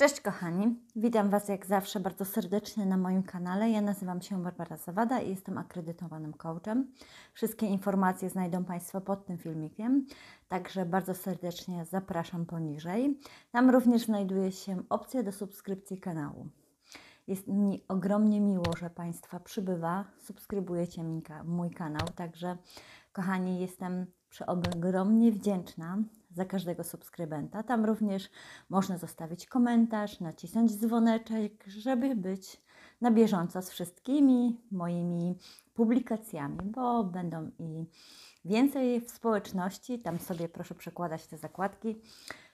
Cześć kochani, witam Was jak zawsze bardzo serdecznie na moim kanale. Ja nazywam się Barbara Zawada i jestem akredytowanym coachem. Wszystkie informacje znajdą Państwo pod tym filmikiem, także bardzo serdecznie zapraszam poniżej. Tam również znajduje się opcja do subskrypcji kanału. Jest mi ogromnie miło, że Państwa przybywa, subskrybujecie mój kanał, także kochani jestem przeogromnie wdzięczna za każdego subskrybenta. Tam również można zostawić komentarz, nacisnąć dzwoneczek, żeby być na bieżąco z wszystkimi moimi publikacjami, bo będą i więcej w społeczności. Tam sobie proszę przekładać te zakładki.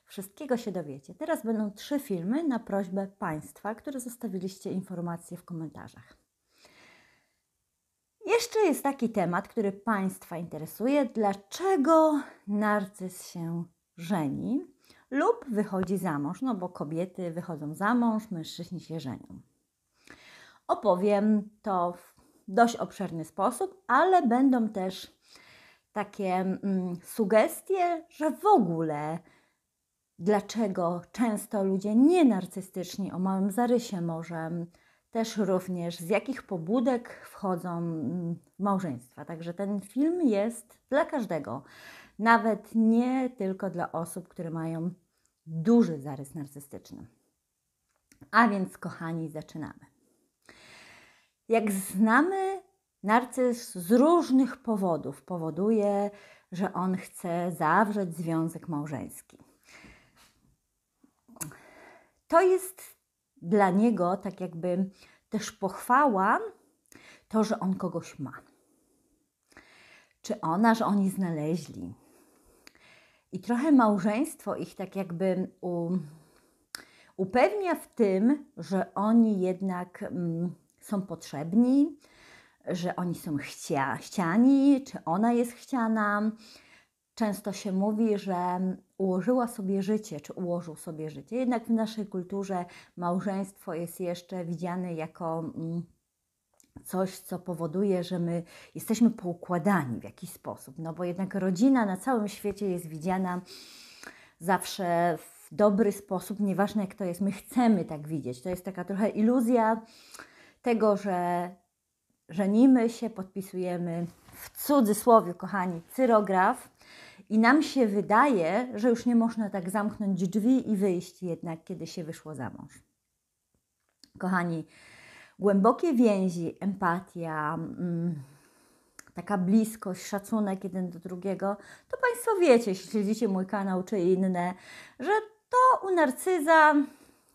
Wszystkiego się dowiecie. Teraz będą trzy filmy na prośbę Państwa, które zostawiliście informacje w komentarzach. Jeszcze jest taki temat, który Państwa interesuje: dlaczego narcyz się żeni lub wychodzi za mąż? No bo kobiety wychodzą za mąż, mężczyźni się żenią. Opowiem to w dość obszerny sposób, ale będą też takie mm, sugestie, że w ogóle dlaczego często ludzie nienarcystyczni o małym zarysie może też również z jakich pobudek wchodzą mm, małżeństwa. Także ten film jest dla każdego, nawet nie tylko dla osób, które mają duży zarys narcystyczny. A więc, kochani, zaczynamy. Jak znamy, narcyz z różnych powodów powoduje, że on chce zawrzeć związek małżeński. To jest dla niego tak jakby też pochwała to, że on kogoś ma. Czy ona, że oni znaleźli. I trochę małżeństwo ich tak jakby u, upewnia w tym, że oni jednak mm, są potrzebni, że oni są chcia, chciani, czy ona jest chciana. Często się mówi, że ułożyła sobie życie, czy ułożył sobie życie. Jednak w naszej kulturze małżeństwo jest jeszcze widziane jako mm, coś, co powoduje, że my jesteśmy poukładani w jakiś sposób. No bo jednak rodzina na całym świecie jest widziana zawsze w dobry sposób, nieważne jak to jest, my chcemy tak widzieć. To jest taka trochę iluzja tego, że żenimy się, podpisujemy w cudzysłowie, kochani, cyrograf i nam się wydaje, że już nie można tak zamknąć drzwi i wyjść jednak, kiedy się wyszło za mąż. Kochani, głębokie więzi, empatia, mm, taka bliskość, szacunek jeden do drugiego, to Państwo wiecie, jeśli śledzicie mój kanał czy inne, że to u narcyza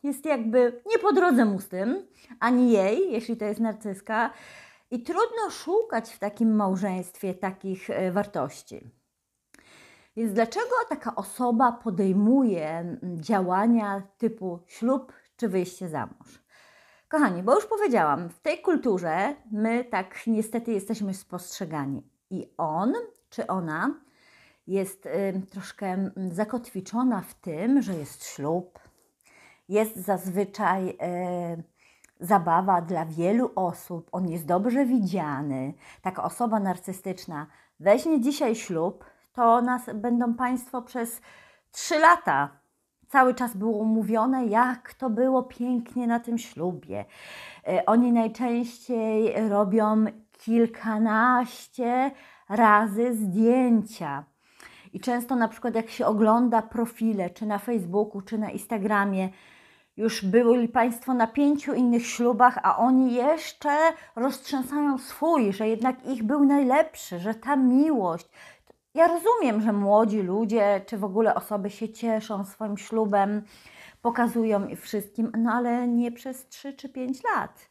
jest jakby nie po drodze mu z tym, ani jej, jeśli to jest narcyska. I trudno szukać w takim małżeństwie takich e, wartości. Więc dlaczego taka osoba podejmuje działania typu ślub czy wyjście za mąż? Kochani, bo już powiedziałam, w tej kulturze my tak niestety jesteśmy spostrzegani. I on czy ona jest y, troszkę zakotwiczona w tym, że jest ślub, jest zazwyczaj y, zabawa dla wielu osób, on jest dobrze widziany. Taka osoba narcystyczna weźmie dzisiaj ślub, to nas będą Państwo przez trzy lata. Cały czas było mówione, jak to było pięknie na tym ślubie. E, oni najczęściej robią kilkanaście razy zdjęcia. I często na przykład jak się ogląda profile, czy na Facebooku, czy na Instagramie, już byli Państwo na pięciu innych ślubach, a oni jeszcze roztrzęsają swój, że jednak ich był najlepszy, że ta miłość, ja rozumiem, że młodzi ludzie, czy w ogóle osoby się cieszą swoim ślubem, pokazują wszystkim, no ale nie przez 3 czy 5 lat,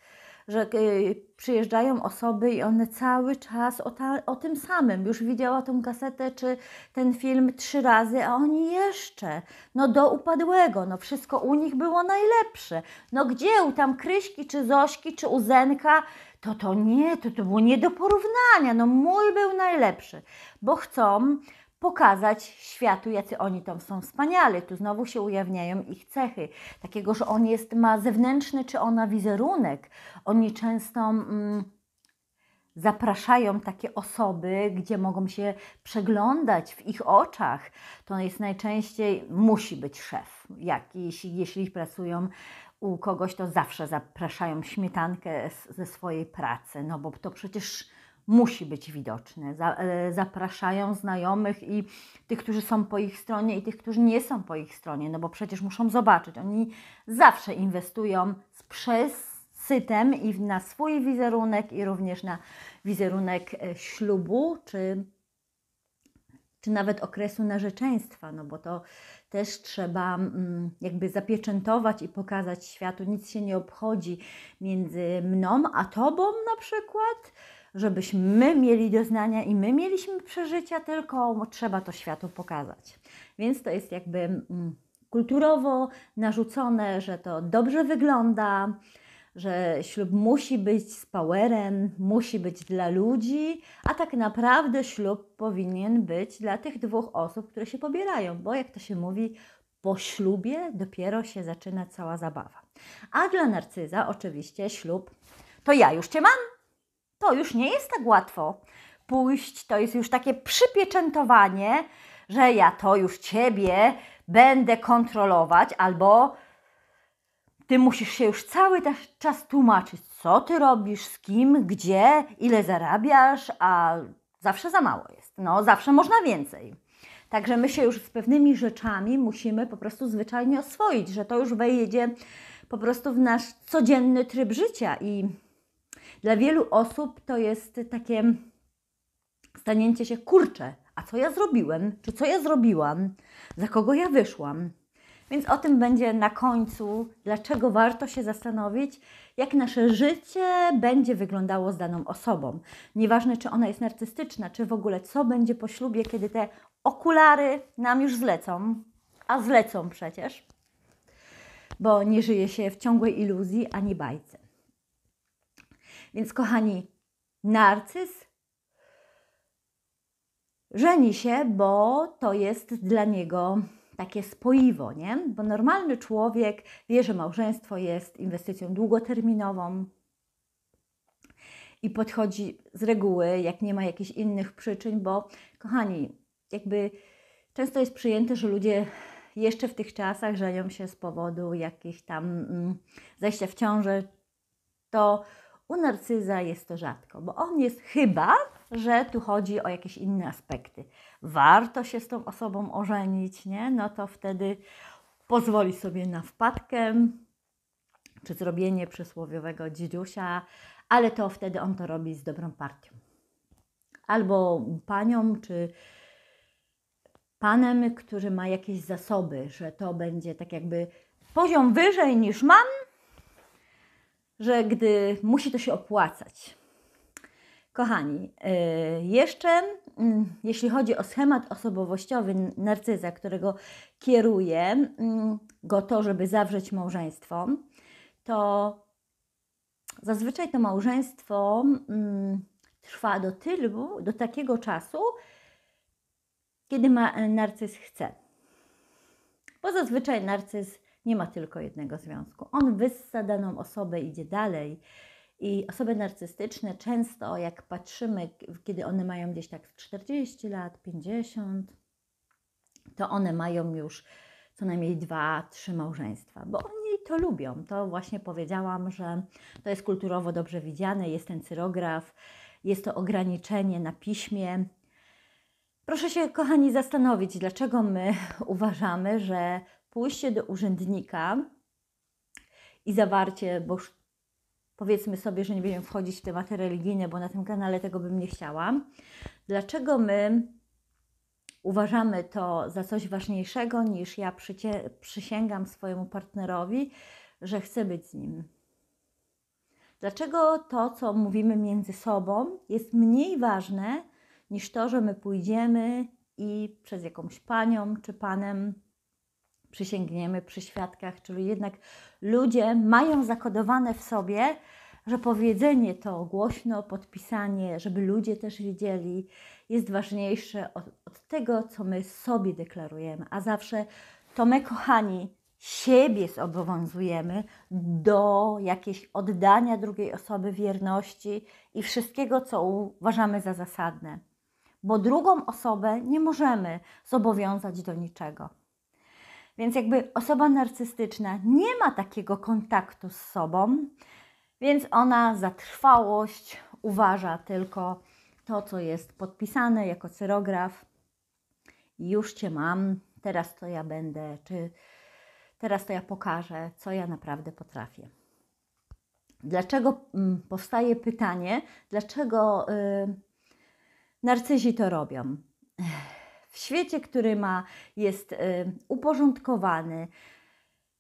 że y, przyjeżdżają osoby i one cały czas o, ta, o tym samym. Już widziała tą kasetę czy ten film trzy razy, a oni jeszcze, no do upadłego, no wszystko u nich było najlepsze. No gdzie u tam Kryśki, czy Zośki, czy Uzenka, to to nie, to, to było nie do porównania, no mój był najlepszy, bo chcą pokazać światu, jacy oni tam są wspaniali. Tu znowu się ujawniają ich cechy. Takiego, że on jest, ma zewnętrzny czy ona wizerunek. Oni często... Mm, zapraszają takie osoby, gdzie mogą się przeglądać w ich oczach. To jest najczęściej, musi być szef, jak, jeśli, jeśli pracują u kogoś to zawsze zapraszają śmietankę ze swojej pracy, no bo to przecież musi być widoczne. E, zapraszają znajomych i tych, którzy są po ich stronie, i tych, którzy nie są po ich stronie, no bo przecież muszą zobaczyć. Oni zawsze inwestują z przesytem i na swój wizerunek, i również na wizerunek e, ślubu czy czy nawet okresu narzeczeństwa, no bo to też trzeba mm, jakby zapieczętować i pokazać światu, nic się nie obchodzi między mną a tobą na przykład, żebyśmy my mieli doznania i my mieliśmy przeżycia, tylko trzeba to światu pokazać. Więc to jest jakby mm, kulturowo narzucone, że to dobrze wygląda, że ślub musi być z powerem, musi być dla ludzi, a tak naprawdę ślub powinien być dla tych dwóch osób, które się pobierają, bo jak to się mówi, po ślubie dopiero się zaczyna cała zabawa. A dla narcyza oczywiście ślub to ja już cię mam. To już nie jest tak łatwo pójść, to jest już takie przypieczętowanie, że ja to już ciebie będę kontrolować albo ty musisz się już cały czas tłumaczyć, co ty robisz, z kim, gdzie, ile zarabiasz, a zawsze za mało jest. No, zawsze można więcej. Także my się już z pewnymi rzeczami musimy po prostu zwyczajnie oswoić, że to już wejdzie po prostu w nasz codzienny tryb życia i dla wielu osób to jest takie stanięcie się kurcze. a co ja zrobiłem, czy co ja zrobiłam, za kogo ja wyszłam. Więc o tym będzie na końcu, dlaczego warto się zastanowić, jak nasze życie będzie wyglądało z daną osobą. Nieważne, czy ona jest narcystyczna, czy w ogóle co będzie po ślubie, kiedy te okulary nam już zlecą, a zlecą przecież, bo nie żyje się w ciągłej iluzji ani bajce. Więc kochani, narcyz żeni się, bo to jest dla niego takie spoiwo, nie? Bo normalny człowiek wie, że małżeństwo jest inwestycją długoterminową i podchodzi z reguły, jak nie ma jakichś innych przyczyn, bo kochani, jakby często jest przyjęte, że ludzie jeszcze w tych czasach żenią się z powodu jakichś tam mm, zajścia w ciąży, to u narcyza jest to rzadko, bo on jest chyba, że tu chodzi o jakieś inne aspekty. Warto się z tą osobą ożenić, nie? No to wtedy pozwoli sobie na wpadkę czy zrobienie przysłowiowego dzidziusia, ale to wtedy on to robi z dobrą partią. Albo panią, czy panem, który ma jakieś zasoby, że to będzie tak jakby poziom wyżej niż mam, że gdy musi to się opłacać. Kochani, y, jeszcze mm, jeśli chodzi o schemat osobowościowy narcyza, którego kieruje mm, go to, żeby zawrzeć małżeństwo, to zazwyczaj to małżeństwo mm, trwa do tylu, do takiego czasu, kiedy ma, e, narcyz chce. Bo zazwyczaj narcyz nie ma tylko jednego związku. On wyssa daną osobę, idzie dalej i osoby narcystyczne często, jak patrzymy, kiedy one mają gdzieś tak 40 lat, 50, to one mają już co najmniej dwa, trzy małżeństwa, bo oni to lubią. To właśnie powiedziałam, że to jest kulturowo dobrze widziane, jest ten cyrograf, jest to ograniczenie na piśmie. Proszę się, kochani, zastanowić, dlaczego my uważamy, że pójście do urzędnika i zawarcie powiedzmy sobie, że nie będziemy wchodzić w tematy religijne, bo na tym kanale tego bym nie chciała. Dlaczego my uważamy to za coś ważniejszego niż ja przycie, przysięgam swojemu partnerowi, że chcę być z nim? Dlaczego to, co mówimy między sobą, jest mniej ważne niż to, że my pójdziemy i przez jakąś panią czy panem przysięgniemy przy świadkach, czyli jednak ludzie mają zakodowane w sobie, że powiedzenie to głośno, podpisanie, żeby ludzie też widzieli, jest ważniejsze od, od tego, co my sobie deklarujemy. A zawsze to my, kochani, siebie zobowiązujemy do jakiejś oddania drugiej osoby wierności i wszystkiego, co uważamy za zasadne. Bo drugą osobę nie możemy zobowiązać do niczego. Więc jakby osoba narcystyczna nie ma takiego kontaktu z sobą, więc ona za trwałość uważa tylko to, co jest podpisane jako cyrograf. Już cię mam, teraz to ja będę, czy teraz to ja pokażę, co ja naprawdę potrafię. Dlaczego mm, powstaje pytanie, dlaczego yy, narcyzi to robią? w świecie, który ma, jest e, uporządkowany.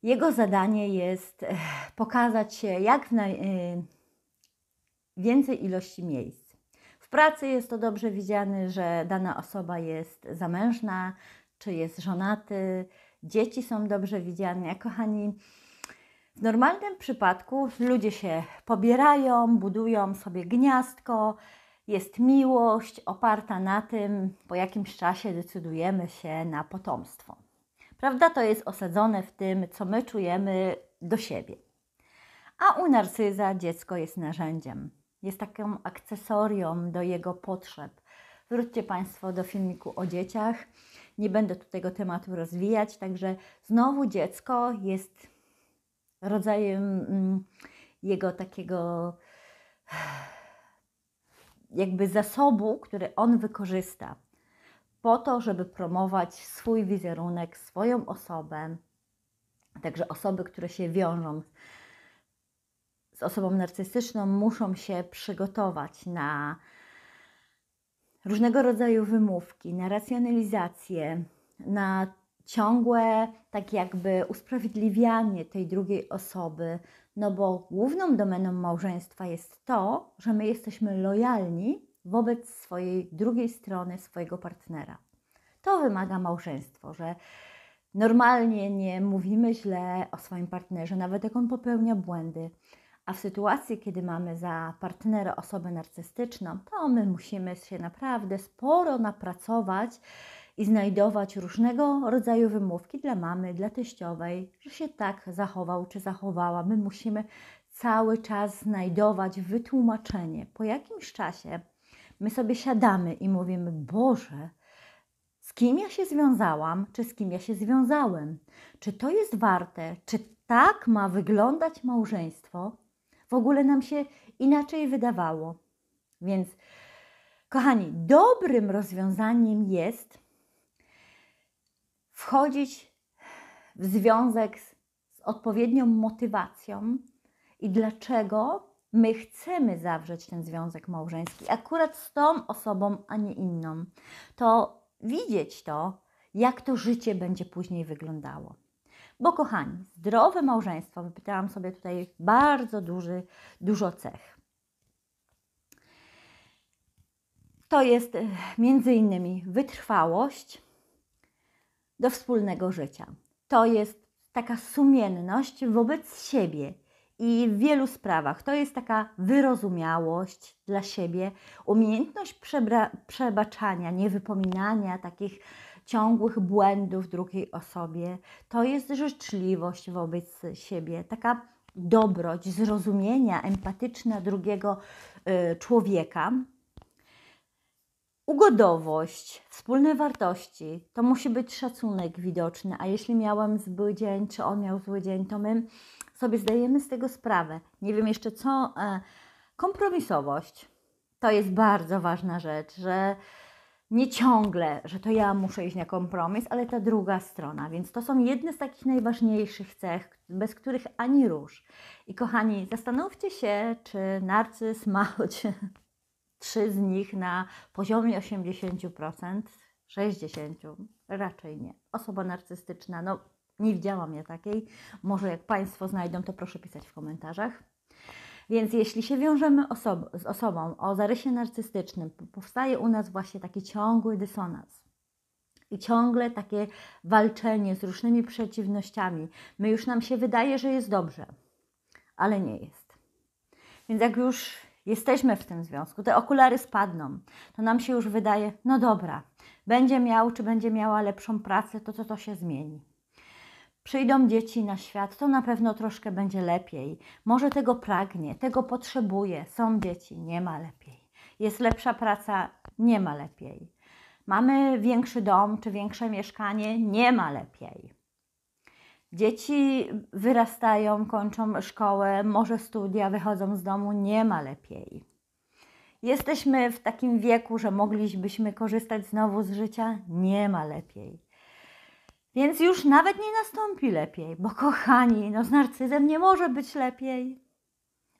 Jego zadanie jest e, pokazać się jak w najwięcej e, ilości miejsc. W pracy jest to dobrze widziane, że dana osoba jest zamężna, czy jest żonaty, dzieci są dobrze widziane. kochani, w normalnym przypadku ludzie się pobierają, budują sobie gniazdko, jest miłość oparta na tym, po jakimś czasie decydujemy się na potomstwo. Prawda to jest osadzone w tym, co my czujemy do siebie. A u narcyza dziecko jest narzędziem, jest taką akcesorią do jego potrzeb. Wróćcie Państwo do filmiku o dzieciach. Nie będę tu tego tematu rozwijać, także znowu dziecko jest rodzajem mm, jego takiego jakby zasobu, który on wykorzysta po to, żeby promować swój wizerunek, swoją osobę, także osoby, które się wiążą z osobą narcystyczną, muszą się przygotować na różnego rodzaju wymówki, na racjonalizację, na ciągłe, tak jakby usprawiedliwianie tej drugiej osoby, no bo główną domeną małżeństwa jest to, że my jesteśmy lojalni wobec swojej drugiej strony, swojego partnera. To wymaga małżeństwo, że normalnie nie mówimy źle o swoim partnerze, nawet jak on popełnia błędy. A w sytuacji, kiedy mamy za partnera osobę narcystyczną, to my musimy się naprawdę sporo napracować i znajdować różnego rodzaju wymówki dla mamy, dla teściowej, że się tak zachował czy zachowała. My musimy cały czas znajdować wytłumaczenie. Po jakimś czasie my sobie siadamy i mówimy: Boże, z kim ja się związałam, czy z kim ja się związałem? Czy to jest warte? Czy tak ma wyglądać małżeństwo? W ogóle nam się inaczej wydawało. Więc, kochani, dobrym rozwiązaniem jest wchodzić w związek z, z odpowiednią motywacją i dlaczego my chcemy zawrzeć ten związek małżeński akurat z tą osobą, a nie inną, to widzieć to, jak to życie będzie później wyglądało. Bo kochani, zdrowe małżeństwo, wypytałam sobie tutaj bardzo duży, dużo cech. To jest e, między innymi wytrwałość, do wspólnego życia. To jest taka sumienność wobec siebie i w wielu sprawach. To jest taka wyrozumiałość dla siebie, umiejętność przebaczania, niewypominania takich ciągłych błędów drugiej osobie. To jest życzliwość wobec siebie, taka dobroć, zrozumienia empatyczna drugiego y, człowieka. Ugodowość, wspólne wartości, to musi być szacunek widoczny, a jeśli miałam zły dzień, czy on miał zły dzień, to my sobie zdajemy z tego sprawę. Nie wiem jeszcze co. E, kompromisowość to jest bardzo ważna rzecz, że nie ciągle, że to ja muszę iść na kompromis, ale ta druga strona. Więc to są jedne z takich najważniejszych cech, bez których ani róż. I kochani, zastanówcie się, czy narcyz ma choć trzy z nich na poziomie 80%, 60% raczej nie. Osoba narcystyczna, no nie widziałam ja takiej. Może jak Państwo znajdą, to proszę pisać w komentarzach. Więc jeśli się wiążemy osob z osobą o zarysie narcystycznym, powstaje u nas właśnie taki ciągły dysonans. I ciągle takie walczenie z różnymi przeciwnościami. My już nam się wydaje, że jest dobrze, ale nie jest. Więc jak już jesteśmy w tym związku, te okulary spadną, to nam się już wydaje, no dobra, będzie miał czy będzie miała lepszą pracę, to co to, się zmieni. Przyjdą dzieci na świat, to na pewno troszkę będzie lepiej. Może tego pragnie, tego potrzebuje. Są dzieci, nie ma lepiej. Jest lepsza praca, nie ma lepiej. Mamy większy dom czy większe mieszkanie, nie ma lepiej. Dzieci wyrastają, kończą szkołę, może studia, wychodzą z domu, nie ma lepiej. Jesteśmy w takim wieku, że moglibyśmy korzystać znowu z życia, nie ma lepiej. Więc już nawet nie nastąpi lepiej, bo kochani, no z narcyzem nie może być lepiej.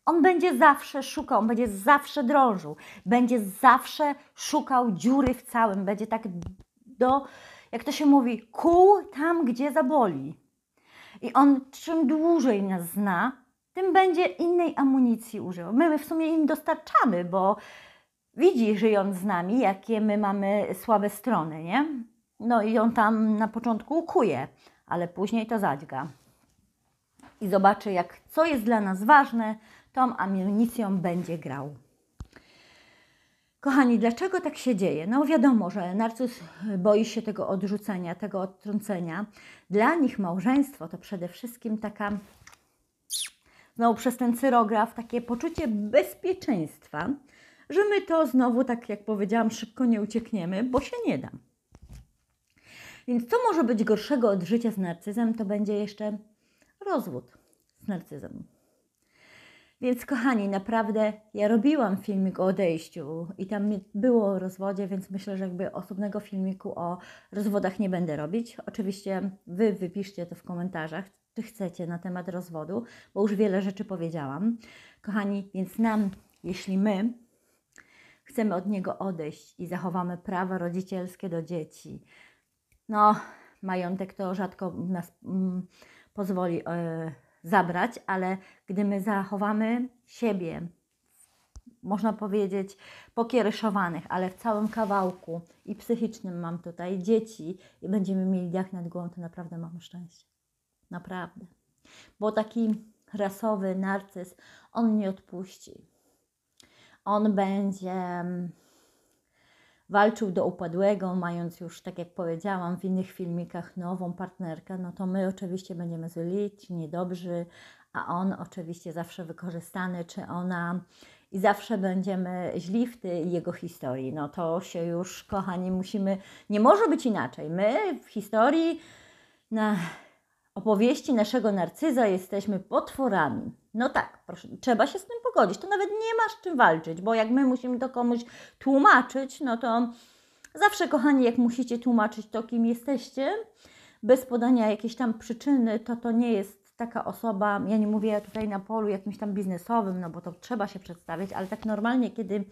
On będzie zawsze szukał, on będzie zawsze drążył, będzie zawsze szukał dziury w całym, będzie tak do, jak to się mówi, kół tam, gdzie zaboli. I on czym dłużej nas zna, tym będzie innej amunicji używał. my w sumie im dostarczamy, bo widzi żyjąc z nami, jakie my mamy słabe strony, nie? No i on tam na początku ukuje, ale później to zadźga. I zobaczy, jak co jest dla nas ważne, tą amunicją będzie grał. Kochani, dlaczego tak się dzieje? No wiadomo, że narcyz e, boi się tego odrzucenia, tego odtrącenia. Dla nich małżeństwo to przede wszystkim taka, no przez ten cyrograf, takie poczucie bezpieczeństwa, że my to znowu, tak jak powiedziałam, szybko nie uciekniemy, bo się nie da. Więc co może być gorszego od życia z narcyzem, to będzie jeszcze rozwód z narcyzem. Więc kochani, naprawdę ja robiłam filmik o odejściu i tam było o rozwodzie, więc myślę, że jakby osobnego filmiku o rozwodach nie będę robić. Oczywiście Wy wypiszcie to w komentarzach, czy chcecie na temat rozwodu, bo już wiele rzeczy powiedziałam. Kochani, więc nam, jeśli my chcemy od niego odejść i zachowamy prawa rodzicielskie do dzieci, no majątek to rzadko nas mm, pozwoli... Yy, zabrać, ale gdy my zachowamy siebie, można powiedzieć, pokiereszowanych, ale w całym kawałku i psychicznym mam tutaj dzieci i będziemy mieli dach nad głową, to naprawdę mam szczęście. Naprawdę. Bo taki rasowy narcyz, on nie odpuści. On będzie mm, walczył do upadłego, mając już, tak jak powiedziałam w innych filmikach, nową partnerkę, no to my oczywiście będziemy zli, ci niedobrzy, a on oczywiście zawsze wykorzystany, czy ona i zawsze będziemy źli w tej jego historii. No to się już, kochani, musimy, nie może być inaczej. My w historii na opowieści naszego narcyza jesteśmy potworami. No tak, proszę, trzeba się z tym pogodzić. To nawet nie masz czym walczyć, bo jak my musimy to komuś tłumaczyć, no to zawsze, kochani, jak musicie tłumaczyć to, kim jesteście, bez podania jakiejś tam przyczyny, to to nie jest taka osoba, ja nie mówię tutaj na polu jakimś tam biznesowym, no bo to trzeba się przedstawiać, ale tak normalnie, kiedy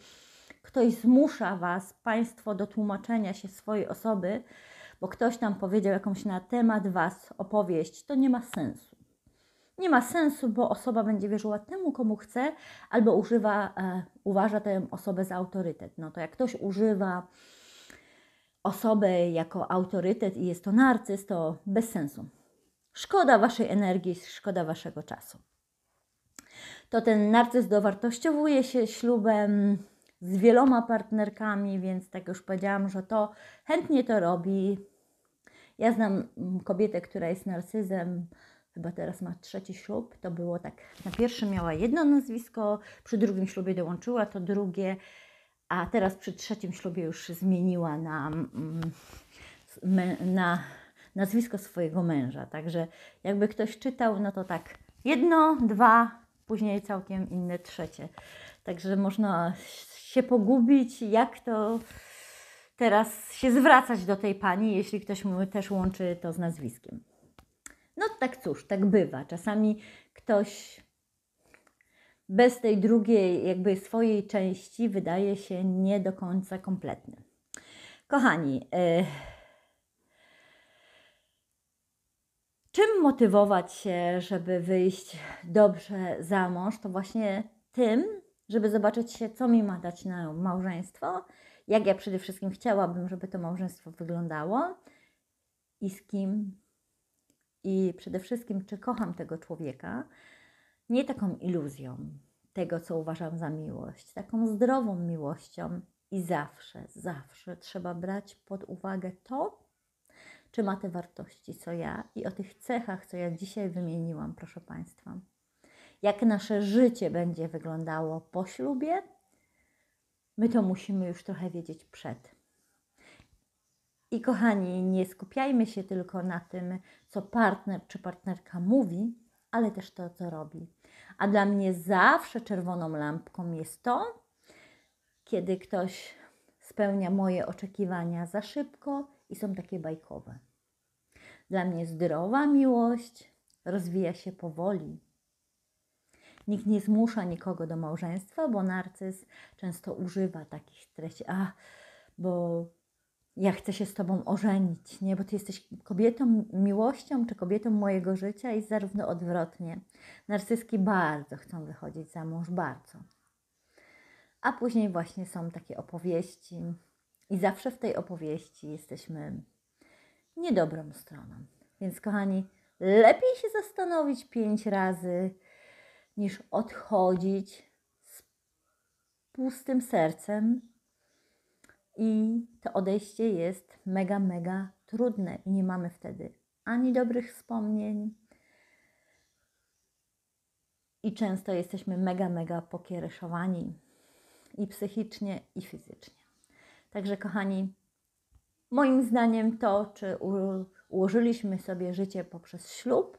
ktoś zmusza Was, Państwo, do tłumaczenia się swojej osoby, bo ktoś tam powiedział jakąś na temat Was opowieść, to nie ma sensu nie ma sensu, bo osoba będzie wierzyła temu, komu chce, albo używa, e, uważa tę osobę za autorytet. No to jak ktoś używa osoby jako autorytet i jest to narcyz, to bez sensu. Szkoda waszej energii, szkoda waszego czasu. To ten narcyz dowartościowuje się ślubem z wieloma partnerkami, więc tak już powiedziałam, że to chętnie to robi. Ja znam kobietę, która jest narcyzem, chyba teraz ma trzeci ślub, to było tak, na pierwszym miała jedno nazwisko, przy drugim ślubie dołączyła to drugie, a teraz przy trzecim ślubie już zmieniła na, mm, na nazwisko swojego męża. Także jakby ktoś czytał, no to tak jedno, dwa, później całkiem inne trzecie. Także można się pogubić, jak to teraz się zwracać do tej pani, jeśli ktoś mu też łączy to z nazwiskiem tak cóż, tak bywa. Czasami ktoś bez tej drugiej, jakby swojej części, wydaje się nie do końca kompletny. Kochani, yy, czym motywować się, żeby wyjść dobrze za mąż? To właśnie tym, żeby zobaczyć się, co mi ma dać na małżeństwo, jak ja przede wszystkim chciałabym, żeby to małżeństwo wyglądało i z kim i przede wszystkim, czy kocham tego człowieka, nie taką iluzją tego, co uważam za miłość, taką zdrową miłością. I zawsze, zawsze trzeba brać pod uwagę to, czy ma te wartości, co ja i o tych cechach, co ja dzisiaj wymieniłam, proszę Państwa. Jak nasze życie będzie wyglądało po ślubie, my to musimy już trochę wiedzieć przed. I kochani, nie skupiajmy się tylko na tym, co partner czy partnerka mówi, ale też to, co robi. A dla mnie zawsze czerwoną lampką jest to, kiedy ktoś spełnia moje oczekiwania za szybko i są takie bajkowe. Dla mnie zdrowa miłość rozwija się powoli. Nikt nie zmusza nikogo do małżeństwa, bo narcyz często używa takich treści, a bo ja chcę się z Tobą ożenić, nie? bo Ty jesteś kobietą miłością czy kobietą mojego życia i zarówno odwrotnie. Narcyski bardzo chcą wychodzić za mąż, bardzo. A później właśnie są takie opowieści i zawsze w tej opowieści jesteśmy niedobrą stroną. Więc kochani, lepiej się zastanowić pięć razy, niż odchodzić z pustym sercem i to odejście jest mega, mega trudne i nie mamy wtedy ani dobrych wspomnień. I często jesteśmy mega, mega pokiereszowani i psychicznie, i fizycznie. Także, kochani, moim zdaniem to, czy ułożyliśmy sobie życie poprzez ślub,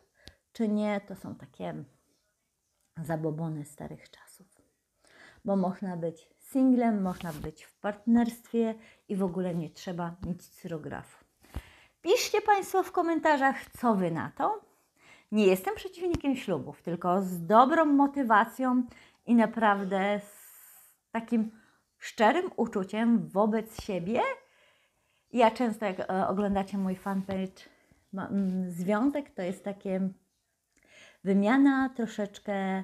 czy nie, to są takie zabobony starych czasów. Bo można być singlem, można być w partnerstwie i w ogóle nie trzeba mieć cyrografu. Piszcie Państwo w komentarzach, co Wy na to. Nie jestem przeciwnikiem ślubów, tylko z dobrą motywacją i naprawdę z takim szczerym uczuciem wobec siebie. Ja często, jak e, oglądacie mój fanpage mm, Związek, to jest takie wymiana troszeczkę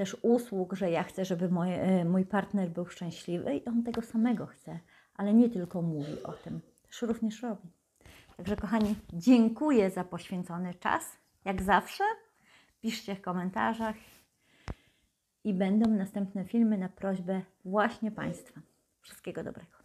też usług, że ja chcę, żeby mój, e, mój partner był szczęśliwy i on tego samego chce, ale nie tylko mówi o tym, też również robi. Także kochani, dziękuję za poświęcony czas. Jak zawsze, piszcie w komentarzach i będą następne filmy na prośbę właśnie Państwa. Wszystkiego dobrego.